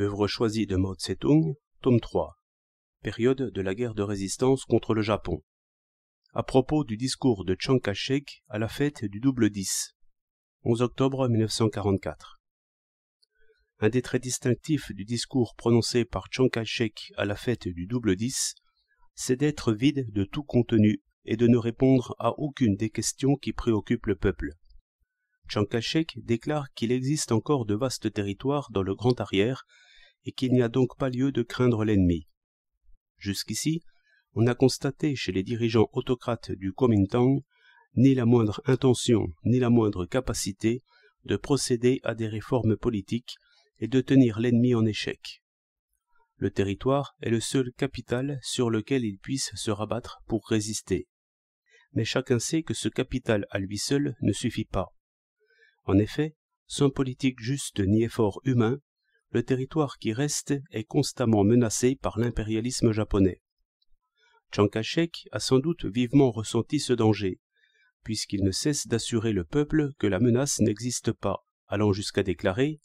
œuvre choisie de Mao Tse-tung, tome 3, période de la guerre de résistance contre le Japon, à propos du discours de Chiang Kai-shek à la fête du double 10, 11 octobre 1944. Un des traits distinctifs du discours prononcé par Chiang Kai-shek à la fête du double dix c'est d'être vide de tout contenu et de ne répondre à aucune des questions qui préoccupent le peuple. Tchang kai déclare qu'il existe encore de vastes territoires dans le Grand Arrière et qu'il n'y a donc pas lieu de craindre l'ennemi. Jusqu'ici, on a constaté chez les dirigeants autocrates du Kuomintang ni la moindre intention, ni la moindre capacité de procéder à des réformes politiques et de tenir l'ennemi en échec. Le territoire est le seul capital sur lequel il puisse se rabattre pour résister. Mais chacun sait que ce capital à lui seul ne suffit pas. En effet, sans politique juste ni effort humain, le territoire qui reste est constamment menacé par l'impérialisme japonais. Chiang kai a sans doute vivement ressenti ce danger, puisqu'il ne cesse d'assurer le peuple que la menace n'existe pas, allant jusqu'à déclarer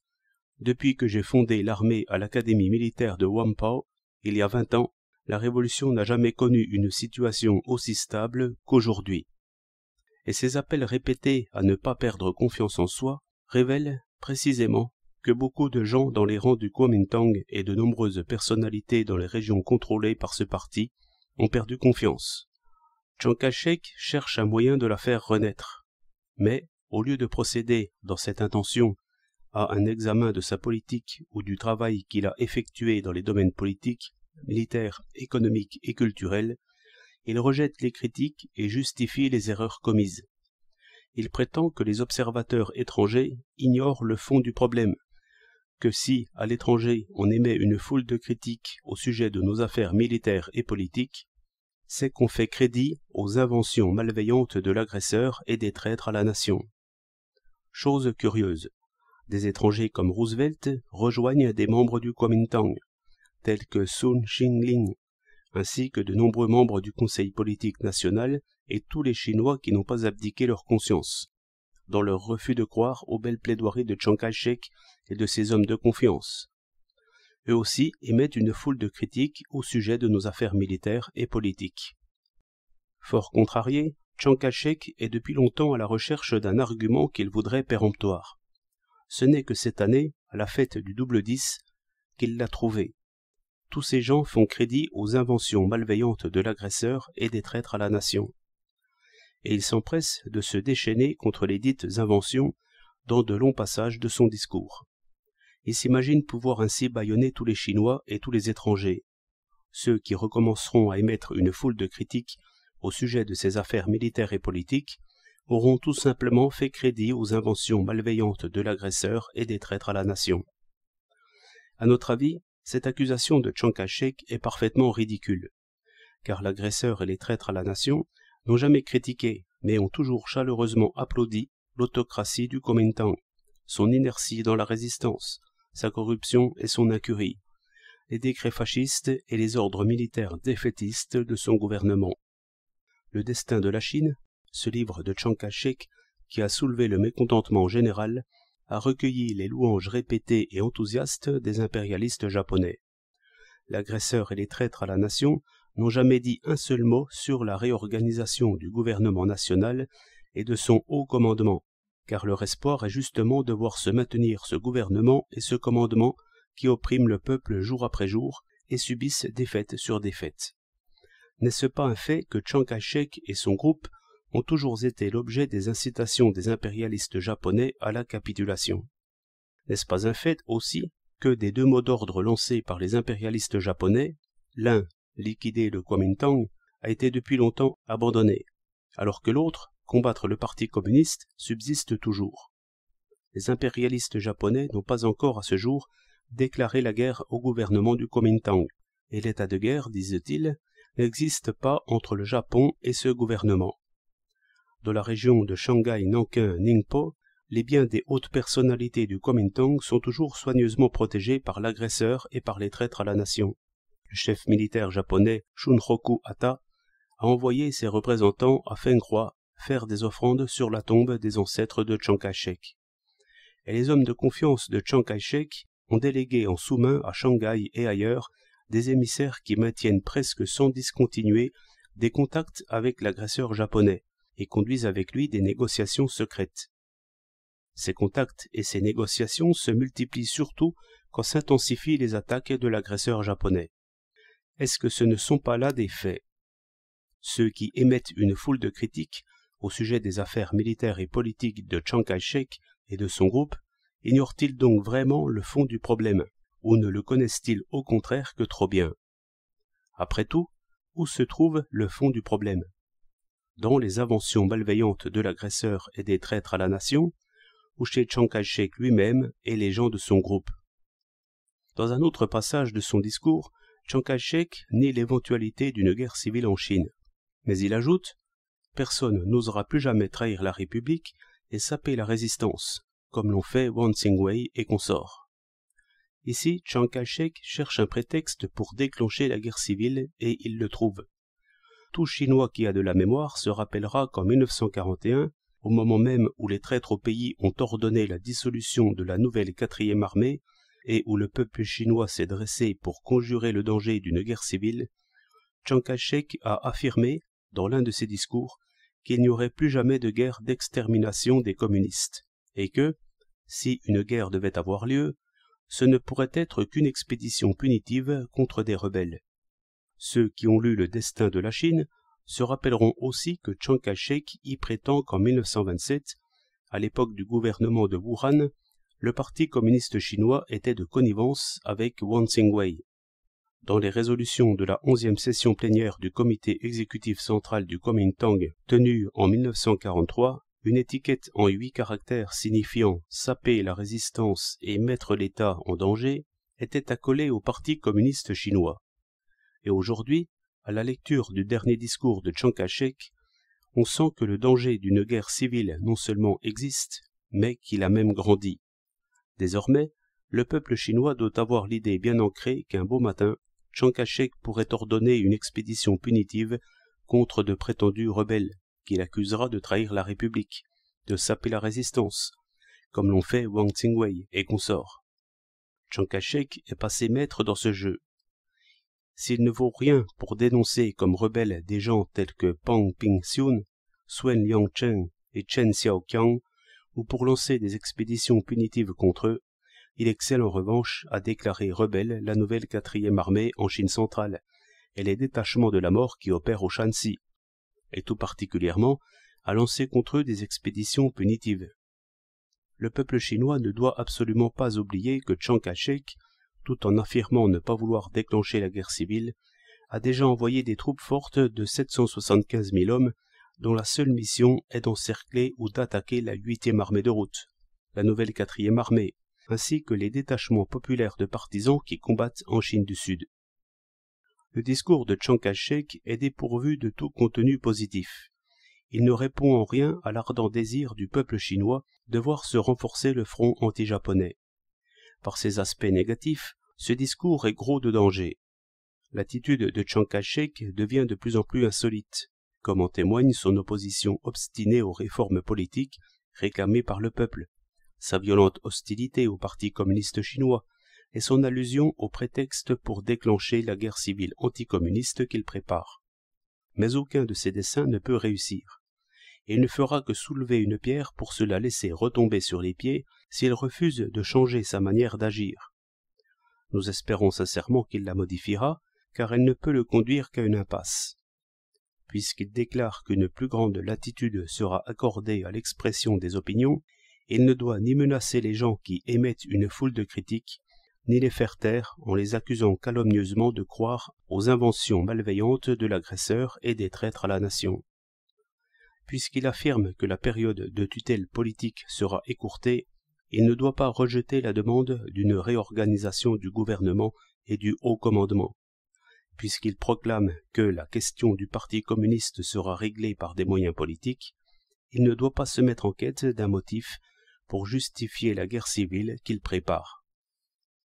Depuis que j'ai fondé l'armée à l'académie militaire de Wampao, il y a vingt ans, la révolution n'a jamais connu une situation aussi stable qu'aujourd'hui. Et ces appels répétés à ne pas perdre confiance en soi révèlent précisément que beaucoup de gens dans les rangs du Kuomintang et de nombreuses personnalités dans les régions contrôlées par ce parti ont perdu confiance. Chiang Kai-shek cherche un moyen de la faire renaître. Mais, au lieu de procéder, dans cette intention, à un examen de sa politique ou du travail qu'il a effectué dans les domaines politiques, militaires, économiques et culturels, il rejette les critiques et justifie les erreurs commises. Il prétend que les observateurs étrangers ignorent le fond du problème, que si, à l'étranger, on émet une foule de critiques au sujet de nos affaires militaires et politiques, c'est qu'on fait crédit aux inventions malveillantes de l'agresseur et des traîtres à la nation. Chose curieuse, des étrangers comme Roosevelt rejoignent des membres du Kuomintang, tels que Sun Xingling, ainsi que de nombreux membres du Conseil politique national et tous les Chinois qui n'ont pas abdiqué leur conscience dans leur refus de croire aux belles plaidoiries de Chiang Kai-shek et de ses hommes de confiance. Eux aussi émettent une foule de critiques au sujet de nos affaires militaires et politiques. Fort contrarié, Chiang Kai-shek est depuis longtemps à la recherche d'un argument qu'il voudrait péremptoire. Ce n'est que cette année, à la fête du double dix, qu'il l'a trouvé. Tous ces gens font crédit aux inventions malveillantes de l'agresseur et des traîtres à la nation et il s'empresse de se déchaîner contre les dites inventions dans de longs passages de son discours. Il s'imagine pouvoir ainsi bâillonner tous les Chinois et tous les étrangers. Ceux qui recommenceront à émettre une foule de critiques au sujet de ses affaires militaires et politiques auront tout simplement fait crédit aux inventions malveillantes de l'agresseur et des traîtres à la nation. À notre avis, cette accusation de Chiang Kai-shek est parfaitement ridicule, car l'agresseur et les traîtres à la nation n'ont jamais critiqué, mais ont toujours chaleureusement applaudi l'autocratie du Kuomintang, son inertie dans la résistance, sa corruption et son incurie, les décrets fascistes et les ordres militaires défaitistes de son gouvernement. Le destin de la Chine, ce livre de Chiang kai qui a soulevé le mécontentement général, a recueilli les louanges répétées et enthousiastes des impérialistes japonais. L'agresseur et les traîtres à la nation n'ont jamais dit un seul mot sur la réorganisation du gouvernement national et de son haut commandement, car leur espoir est justement de voir se maintenir ce gouvernement et ce commandement qui oppriment le peuple jour après jour et subissent défaite sur défaite. N'est-ce pas un fait que Chiang kai et son groupe ont toujours été l'objet des incitations des impérialistes japonais à la capitulation N'est-ce pas un fait aussi que des deux mots d'ordre lancés par les impérialistes japonais, l'un liquider le Kuomintang, a été depuis longtemps abandonné, alors que l'autre, combattre le Parti communiste, subsiste toujours. Les impérialistes japonais n'ont pas encore à ce jour déclaré la guerre au gouvernement du Kuomintang, et l'état de guerre, disent-ils, n'existe pas entre le Japon et ce gouvernement. Dans la région de Shanghai, Nankin, Ningpo, les biens des hautes personnalités du Kuomintang sont toujours soigneusement protégés par l'agresseur et par les traîtres à la nation chef militaire japonais Shunroku Hata, a envoyé ses représentants à Fenghua faire des offrandes sur la tombe des ancêtres de Chiang Kai-shek. Et les hommes de confiance de Chiang Kai-shek ont délégué en sous-main à Shanghai et ailleurs des émissaires qui maintiennent presque sans discontinuer des contacts avec l'agresseur japonais et conduisent avec lui des négociations secrètes. Ces contacts et ces négociations se multiplient surtout quand s'intensifient les attaques de l'agresseur japonais. Est-ce que ce ne sont pas là des faits Ceux qui émettent une foule de critiques au sujet des affaires militaires et politiques de Chiang Kai-shek et de son groupe ignorent-ils donc vraiment le fond du problème ou ne le connaissent-ils au contraire que trop bien Après tout, où se trouve le fond du problème Dans les inventions malveillantes de l'agresseur et des traîtres à la nation, ou chez Chiang Kai-shek lui-même et les gens de son groupe. Dans un autre passage de son discours, Chiang Kai-shek nie l'éventualité d'une guerre civile en Chine. Mais il ajoute Personne n'osera plus jamais trahir la République et saper la résistance, comme l'ont fait Wang Tsingwei et consorts. Ici, Chiang Kai-shek cherche un prétexte pour déclencher la guerre civile et il le trouve. Tout Chinois qui a de la mémoire se rappellera qu'en 1941, au moment même où les traîtres au pays ont ordonné la dissolution de la nouvelle quatrième armée, et où le peuple chinois s'est dressé pour conjurer le danger d'une guerre civile, Chiang Kai-shek a affirmé, dans l'un de ses discours, qu'il n'y aurait plus jamais de guerre d'extermination des communistes, et que, si une guerre devait avoir lieu, ce ne pourrait être qu'une expédition punitive contre des rebelles. Ceux qui ont lu le destin de la Chine se rappelleront aussi que Chiang Kai-shek y prétend qu'en 1927, à l'époque du gouvernement de Wuhan, le Parti communiste chinois était de connivence avec Wang Xingwei. Dans les résolutions de la 11e session plénière du comité exécutif central du Kuomintang tenue en 1943, une étiquette en huit caractères signifiant saper la résistance et mettre l'État en danger était accolée au Parti communiste chinois. Et aujourd'hui, à la lecture du dernier discours de Chiang Kai-shek, on sent que le danger d'une guerre civile non seulement existe, mais qu'il a même grandi. Désormais, le peuple chinois doit avoir l'idée bien ancrée qu'un beau matin, Chiang Kai-shek pourrait ordonner une expédition punitive contre de prétendus rebelles, qu'il accusera de trahir la République, de saper la résistance, comme l'ont fait Wang Tsingwei et consort. Chiang Kai-shek est passé maître dans ce jeu. S'il ne vaut rien pour dénoncer comme rebelles des gens tels que Pang ping Suen Swen cheng et Chen Xiaoqiang, ou pour lancer des expéditions punitives contre eux, il excelle en revanche à déclarer rebelle la nouvelle quatrième armée en Chine centrale et les détachements de la mort qui opèrent au Shanxi, et tout particulièrement à lancer contre eux des expéditions punitives. Le peuple chinois ne doit absolument pas oublier que Chiang Kai-shek, tout en affirmant ne pas vouloir déclencher la guerre civile, a déjà envoyé des troupes fortes de 775 000 hommes dont la seule mission est d'encercler ou d'attaquer la 8e armée de route, la nouvelle 4e armée, ainsi que les détachements populaires de partisans qui combattent en Chine du Sud. Le discours de Chiang Kai-shek est dépourvu de tout contenu positif. Il ne répond en rien à l'ardent désir du peuple chinois de voir se renforcer le front anti-japonais. Par ses aspects négatifs, ce discours est gros de danger. L'attitude de Chiang Kai-shek devient de plus en plus insolite comme en témoigne son opposition obstinée aux réformes politiques réclamées par le peuple, sa violente hostilité au Parti communiste chinois et son allusion au prétexte pour déclencher la guerre civile anticommuniste qu'il prépare. Mais aucun de ses desseins ne peut réussir, il ne fera que soulever une pierre pour se la laisser retomber sur les pieds s'il refuse de changer sa manière d'agir. Nous espérons sincèrement qu'il la modifiera, car elle ne peut le conduire qu'à une impasse puisqu'il déclare qu'une plus grande latitude sera accordée à l'expression des opinions, il ne doit ni menacer les gens qui émettent une foule de critiques, ni les faire taire en les accusant calomnieusement de croire aux inventions malveillantes de l'agresseur et des traîtres à la nation. Puisqu'il affirme que la période de tutelle politique sera écourtée, il ne doit pas rejeter la demande d'une réorganisation du gouvernement et du haut commandement puisqu'il proclame que la question du Parti communiste sera réglée par des moyens politiques, il ne doit pas se mettre en quête d'un motif pour justifier la guerre civile qu'il prépare.